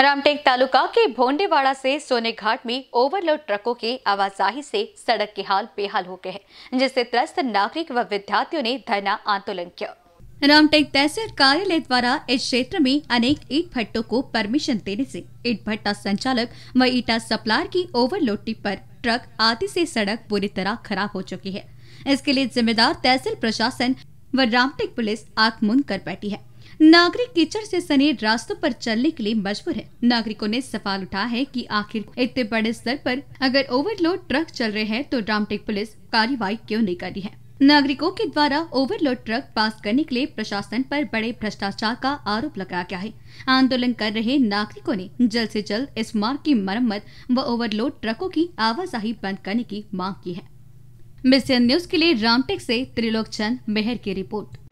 रामटेक तालुका के भोंडेवाड़ा से घाट में ओवरलोड ट्रकों की आवाजाही से सड़क के हाल बेहाल हो गए हैं जिससे त्रस्त नागरिक व विद्यार्थियों ने धरना आंदोलन किया रामटेक तहसील कार्यालय द्वारा इस क्षेत्र में अनेक ईट भट्टों को परमिशन देने से ईट भट्टा संचालक व ईटा सप्लायर की ओवरलोड पर ट्रक आदि से सड़क पूरी तरह खराब हो चुकी है इसके लिए जिम्मेदार तहसील प्रशासन व रामटेक पुलिस आंख मुन कर बैठी है नागरिक कीचड़ से सने रास्तों पर चलने के लिए मजबूर है नागरिकों ने सवाल उठा है कि आखिर इतने बड़े स्तर पर अगर ओवरलोड ट्रक चल रहे हैं तो रामटेक पुलिस कार्रवाई क्यों नहीं कर रही है नागरिकों के द्वारा ओवरलोड ट्रक पास करने के लिए प्रशासन पर बड़े भ्रष्टाचार का आरोप लगाया गया है आंदोलन कर रहे नागरिकों ने जल्द से जल्द इस मार्ग की मरम्मत व ओवरलोड ट्रकों की आवाजाही बंद करने की मांग की है मिशन न्यूज के लिए रामटेक से त्रिलोक चंद मेहर की रिपोर्ट